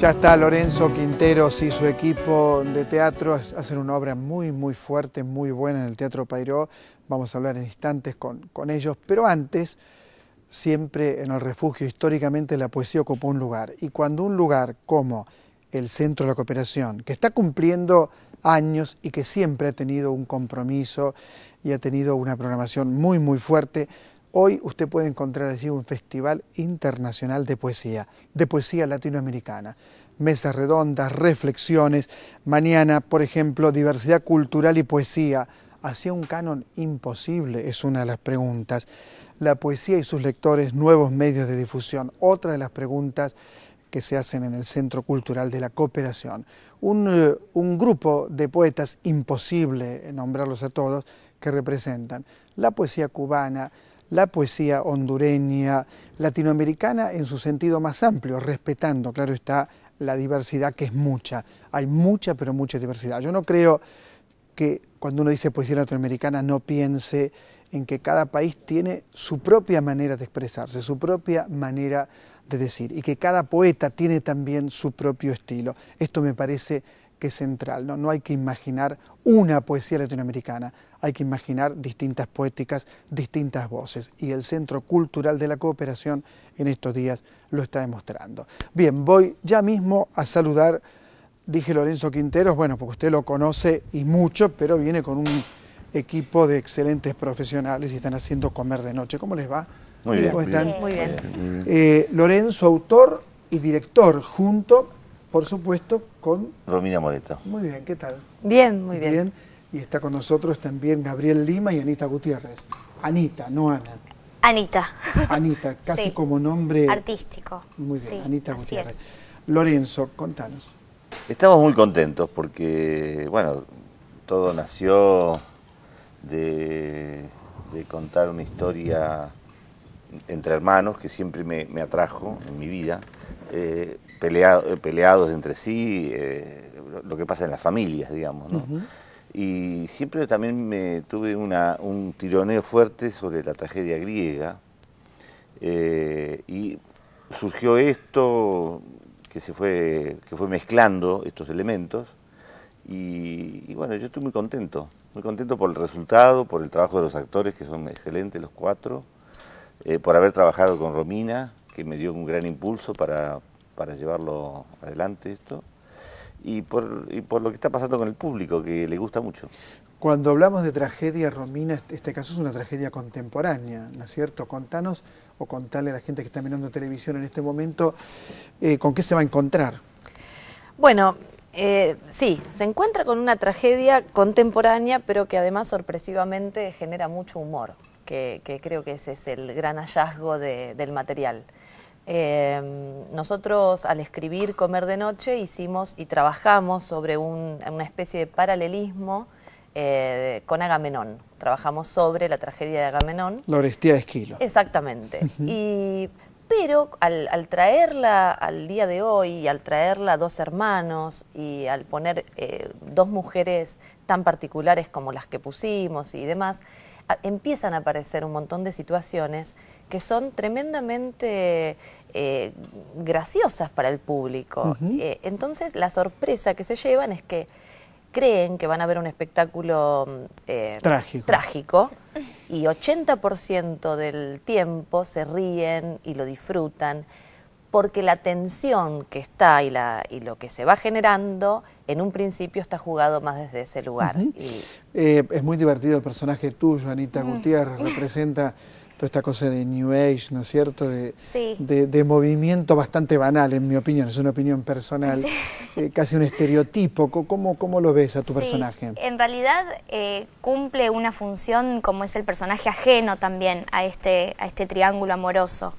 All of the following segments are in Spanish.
Ya está Lorenzo Quinteros y su equipo de teatro, hacen una obra muy, muy fuerte, muy buena en el Teatro Pairó. Vamos a hablar en instantes con, con ellos, pero antes, siempre en el refugio, históricamente la poesía ocupó un lugar. Y cuando un lugar como el Centro de la Cooperación, que está cumpliendo años y que siempre ha tenido un compromiso y ha tenido una programación muy, muy fuerte, Hoy usted puede encontrar allí un festival internacional de poesía, de poesía latinoamericana. Mesas redondas, reflexiones. Mañana, por ejemplo, diversidad cultural y poesía. ¿Hacia un canon imposible? Es una de las preguntas. La poesía y sus lectores, nuevos medios de difusión. Otra de las preguntas que se hacen en el Centro Cultural de la Cooperación. Un, eh, un, grupo de poetas, imposible nombrarlos a todos, que representan la poesía cubana, la poesía hondureña, latinoamericana en su sentido más amplio, respetando, claro está, la diversidad que es mucha. Hay mucha, pero mucha diversidad. Yo no creo que cuando uno dice poesía latinoamericana no piense en que cada país tiene su propia manera de expresarse, su propia manera de decir, y que cada poeta tiene también su propio estilo. Esto me parece que es central. ¿no? no hay que imaginar una poesía latinoamericana, hay que imaginar distintas poéticas, distintas voces. Y el Centro Cultural de la Cooperación en estos días lo está demostrando. Bien, voy ya mismo a saludar, dije Lorenzo Quinteros, bueno, porque usted lo conoce y mucho, pero viene con un equipo de excelentes profesionales y están haciendo comer de noche. ¿Cómo les va? Muy bien. Eh, Lorenzo, autor y director junto por supuesto, con... Romina Moreto. Muy bien, ¿qué tal? Bien, muy bien. Y está con nosotros también Gabriel Lima y Anita Gutiérrez. Anita, no Ana. Anita. Anita, casi como nombre... Artístico. Muy bien, Anita Gutiérrez. Lorenzo, contanos. Estamos muy contentos porque, bueno, todo nació de, contar una historia entre hermanos que siempre me, atrajo en mi vida. Eh, eh, peleados entre sí, eh, lo que pasa en las familias, digamos. Y siempre también me tuve un tironeo fuerte sobre la tragedia griega. Eh, y surgió esto que se fue, que fue mezclando estos elementos. Y, bueno, yo estoy muy contento, muy contento por el resultado, por el trabajo de los actores, que son excelentes los cuatro, por haber trabajado con Romina, que me dio un gran impulso para, para llevarlo adelante esto. Y por, lo que está pasando con el público, que le gusta mucho. Cuando hablamos de tragedia, Romina, este, este caso es una tragedia contemporánea, ¿no es cierto? Contanos o contale a la gente que está mirando televisión en este momento eh, con qué se va a encontrar. Bueno, eh, sí, se encuentra con una tragedia contemporánea, pero que además sorpresivamente genera mucho humor, que, creo que ese es el gran hallazgo del material. Em, nosotros al escribir Comer de Noche hicimos y trabajamos sobre una especie de paralelismo eh, con Agamenón. Trabajamos sobre la tragedia de Agamenón. La Orestía de Esquilo. Exactamente. y, pero al, traerla al día de hoy y al traerla a dos hermanos y al poner eh, dos mujeres tan particulares como las que pusimos y demás, empiezan a aparecer un montón de situaciones que son tremendamente eh, graciosas para el público. Eh, entonces la sorpresa que se llevan es que creen que van a ver un espectáculo eh, trágico y 80% del tiempo se ríen y lo disfrutan porque la tensión que está y, la, y lo que se va generando en un principio está jugado más desde ese lugar. Eh, es muy divertido el personaje tuyo, Anita mm. Gutiérrez, representa toda esta cosa de New Age, ¿no es cierto? De, de, movimiento bastante banal, en mi opinión, es una opinión personal, eh, casi un estereotipo. ¿Cómo, ¿Cómo, lo ves a tu personaje? En realidad eh, cumple una función como es el personaje ajeno también a este, a este triángulo amoroso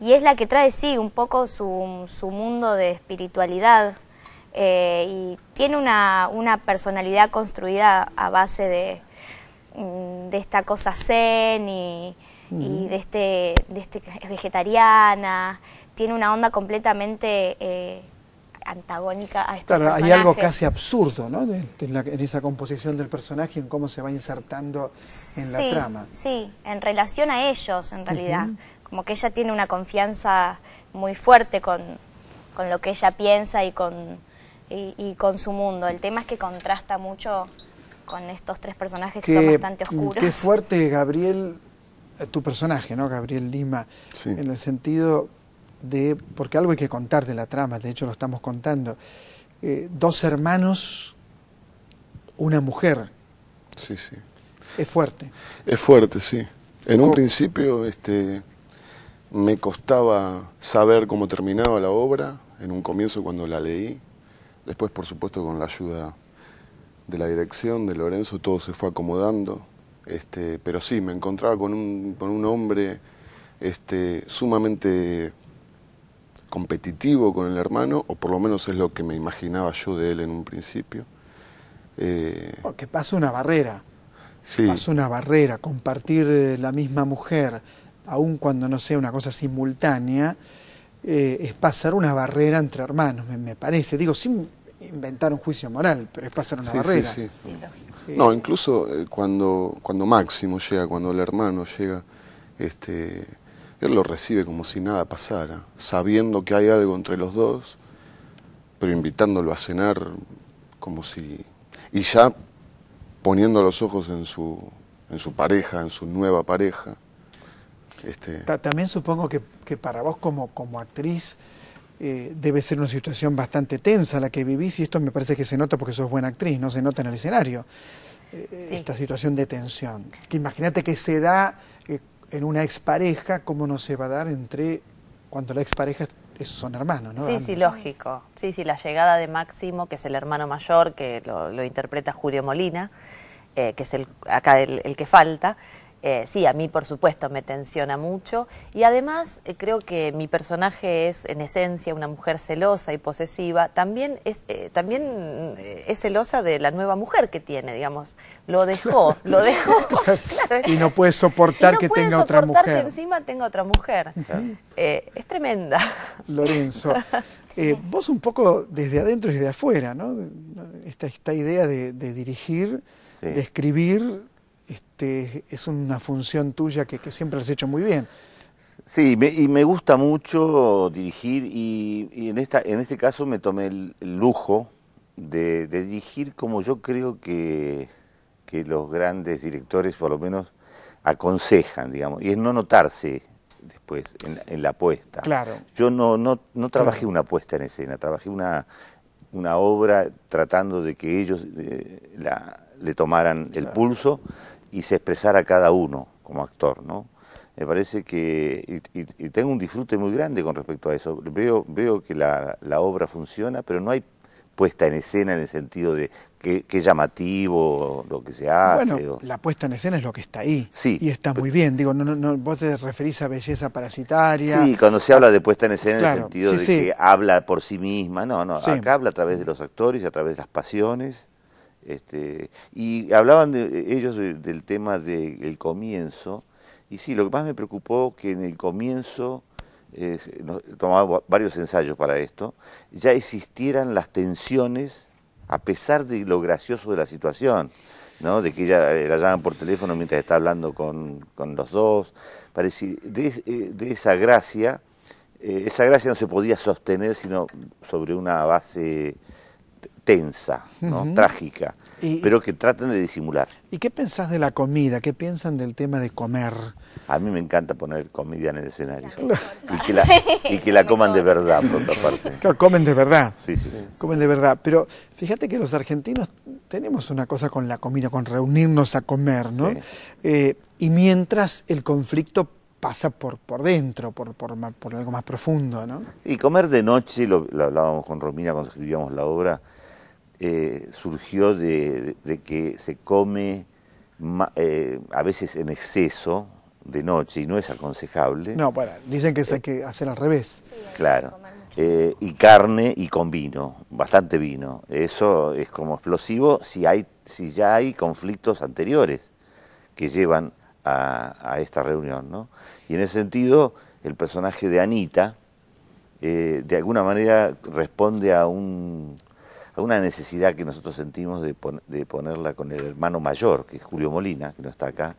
y es la que trae, sí, un poco su, mundo de espiritualidad eh, y tiene una, personalidad construida a base de, mm, de esta cosa zen y, de, este, de este, vegetariana, tiene una onda completamente... Eh, antagónica a estos claro, Hay algo casi absurdo ¿no? en, esa composición del personaje, en cómo se va insertando en la trama. Sí, en relación a ellos en realidad como que ella tiene una confianza muy fuerte con, lo que ella piensa y con, con su mundo. El tema es que contrasta mucho con estos tres personajes que, son bastante mm, oscuros. Qué fuerte, Gabriel, eh, tu personaje, ¿no? Gabriel Lima, en el sentido de, porque algo hay que contar de la trama, de hecho lo estamos contando, eh, dos hermanos, una mujer. Sí, sí. Es fuerte. Es fuerte, sí. En un principio, este, me costaba saber cómo terminaba la obra en un comienzo cuando la leí. Después, por supuesto, con la ayuda de la dirección de Lorenzo, todo se fue acomodando. Este, pero sí, me encontraba con un, hombre este, sumamente competitivo con el hermano, o por lo menos es lo que me imaginaba yo de él en un principio. Eh, Porque pasa una barrera. Sí. Pasa una barrera, compartir eh, la misma mujer, aun cuando no sea una cosa simultánea, eh, es pasar una barrera entre hermanos, me, parece. Digo, sin inventar un juicio moral, pero es pasar una barrera. Sí, sí. Eh, no, incluso eh, cuando, cuando Máximo llega, cuando el hermano llega, este, él lo recibe como si nada pasara, sabiendo que hay algo entre los dos, pero invitándolo a cenar como si... Y ya poniendo los ojos en su, en su pareja, en su nueva pareja. Este, también supongo que, para vos como, como actriz eh, debe ser una situación bastante tensa la que vivís y esto me parece que se nota porque sos buena actriz, no se nota en el escenario, eh, esta situación de tensión. Que imagínate que se da eh, en una expareja, Como no se va a dar entre cuando la expareja son hermanos, ¿no? Sí, sí, lógico. Sí, sí, la llegada de Máximo, que es el hermano mayor, que lo, interpreta Julio Molina, que es el, acá el que falta, eh, sí, a mí por supuesto me tensiona mucho y además eh, creo que mi personaje es en esencia una mujer celosa y posesiva, también es, eh, también es celosa de la nueva mujer que tiene, digamos, lo dejó, lo dejó. Y no puede soportar que tenga otra mujer. que encima tenga otra mujer. es tremenda. Lorenzo, vos un poco desde adentro y desde afuera, ¿no? Esta, idea de, dirigir, de escribir, este, es una función tuya que, siempre has hecho muy bien. Sí, me, y me gusta mucho dirigir y, en, esta, en este caso me tomé el, lujo de, dirigir como yo creo que, los grandes directores por lo menos aconsejan, digamos, y es no notarse después en, la apuesta. Claro. Yo no, no, no trabajé una apuesta en escena, trabajé una, una obra tratando de que ellos eh, la, le tomaran el pulso y se expresara cada uno como actor, ¿no? Me parece que, y, tengo un disfrute muy grande con respecto a eso, veo, veo que la, la obra funciona, pero no hay puesta en escena en el sentido de qué, llamativo lo que se hace. Bueno, la puesta en escena es lo que está ahí. Y está muy bien. Digo, no, no, vos te referís a belleza parasitaria. Sí, cuando se habla de puesta en escena en el sentido de que habla por sí misma. No, no, acá habla a través de los actores y a través de las pasiones este, y hablaban ellos del tema del comienzo, y sí, lo que más me preocupó que en el comienzo, tomaba varios ensayos para esto, ya existieran las tensiones a pesar de lo gracioso de la situación, ¿no? de que ella eh, la llaman por teléfono mientras está hablando con, los dos, Parece, eh, de, esa gracia, eh, esa gracia no se podía sostener sino sobre una base tensa, ¿no? trágica, pero que tratan de disimular. ¿Y qué pensás de la comida? ¿Qué piensan del tema de comer? A mí me encanta poner comida en el escenario. Y, que la, coman de verdad, por otra parte. comen de verdad. Sí, sí, sí. Comen de verdad. Pero fíjate que los argentinos tenemos una cosa con la comida, con reunirnos a comer, ¿no? Eh, y mientras el conflicto pasa por, por dentro, por, algo más profundo, ¿no? Y comer de noche, lo, lo hablábamos con Romina cuando escribíamos la obra, eh, surgió de, que se come eh, a veces en exceso de noche y no es aconsejable. No, para, dicen que hay que eh, hacer al revés. claro. y carne y con vino, bastante vino. Eso es como explosivo si, hay, si ya hay conflictos anteriores que llevan a, esta reunión. Y en ese sentido, el personaje de Anita, de alguna manera responde a un una necesidad que nosotros sentimos de, ponerla con el hermano mayor, que es Julio Molina, que no está acá.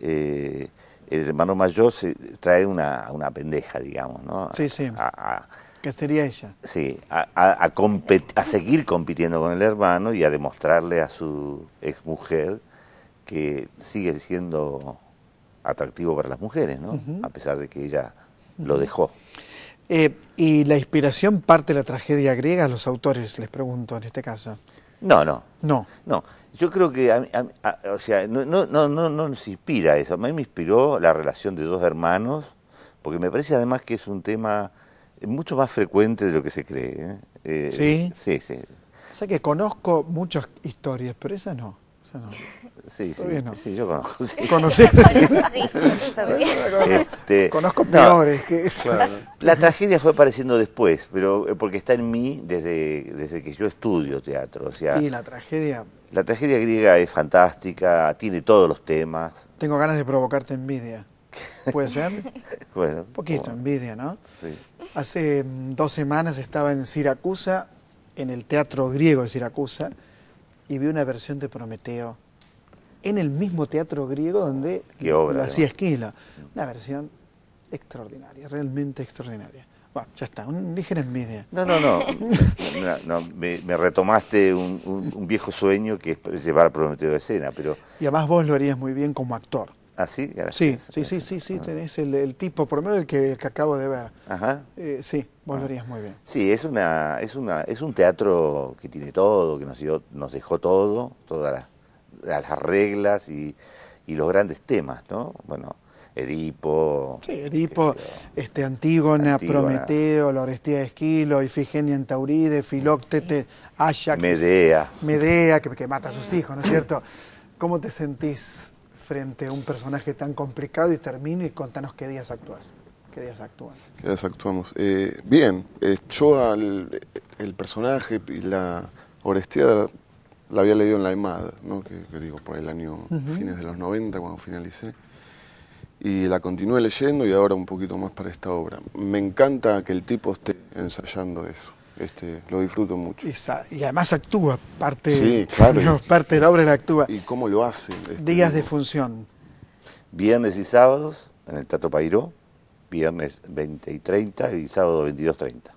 Eh, el hermano mayor se trae una, una pendeja, digamos, ¿no? Sí, sí. A, que sería ella. Sí, a, a, a, seguir compitiendo con el hermano y a demostrarle a su exmujer que sigue siendo atractivo para las mujeres, ¿no? A pesar de que ella lo dejó. Eh, ¿Y la inspiración parte de la tragedia griega, los autores, les pregunto en este caso? No, no. No. No. Yo creo que, o sea, no, no, no, no, nos inspira eso. A mí me inspiró la relación de dos hermanos, porque me parece además que es un tema mucho más frecuente de lo que se cree. ¿eh? Eh, sí. Sí, sí. O sea que conozco muchas historias, pero esa no. Sí, sí, yo conozco. Sí. sí, conozco este, peores que La tragedia fue apareciendo después, pero eh, porque está en mí desde, desde que yo estudio teatro. O y la tragedia. La tragedia griega es fantástica, tiene todos los temas. Tengo ganas de provocarte envidia. ¿Puede ser? bueno. Un poquito envidia, ¿no? Sí. Hace mm, dos semanas estaba en Siracusa, en el teatro griego de Siracusa y vi una versión de Prometeo en el mismo teatro griego donde lo hacía Esquila. Mm. Una versión extraordinaria, realmente extraordinaria. Bueno, ya está, un ligero en No, no, no. me, retomaste un, viejo sueño que es llevar Prometeo de escena, pero... Y además vos lo harías muy bien como actor. Ah, sí, sí, sí, sí, sí, tenés ah. el, tipo, por lo menos el que, acabo de ver. Eh, sí, volverías ah. muy bien. Sí, es, una, es, una, es un teatro que tiene todo, que nos, dio, nos dejó todo, todas las, reglas y, los grandes temas, ¿no? Bueno, Edipo. Sí, Edipo, este, Antígona, Prometeo, la Orestía de Esquilo, Ifigenia en Tauride, Filóctete, Ajax. Medea. Medea, que, que mata a sus hijos, ¿no es cierto? ¿Cómo te sentís frente a un personaje tan complicado y termino y contanos qué días actúas. ¿Qué días actúas? ¿Qué días actuamos? Eh, bien, eh, yo al, el personaje y la Orestiada la había leído en la EMAD, que, digo, por el año fines de los 90 cuando finalicé. Y la continué leyendo y ahora un poquito más para esta obra. Me encanta que el tipo esté ensayando eso. Este, lo disfruto mucho. y además actúa, parte, parte de la obra la actúa. ¿Y cómo lo hace? Este, Días de función. Viernes y sábados en el Teatro Pairó, viernes 20 y 30 y sábado 22 30.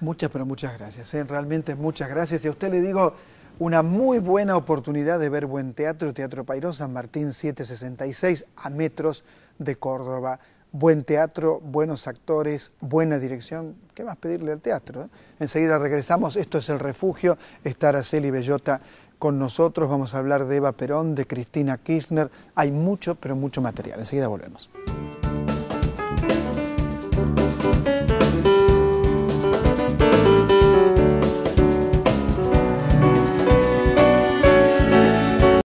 Muchas, pero muchas gracias, ¿eh? realmente muchas gracias. Y a usted le digo una muy buena oportunidad de ver buen teatro, Teatro Pairó San Martín 766, a metros de Córdoba buen teatro, buenos actores, buena dirección. ¿Qué más pedirle al teatro? Eh? Enseguida regresamos. Esto es El Refugio. Está Araceli Bellota con nosotros. Vamos a hablar de Eva Perón, de Cristina Kirchner. Hay mucho, pero mucho material. Enseguida volvemos.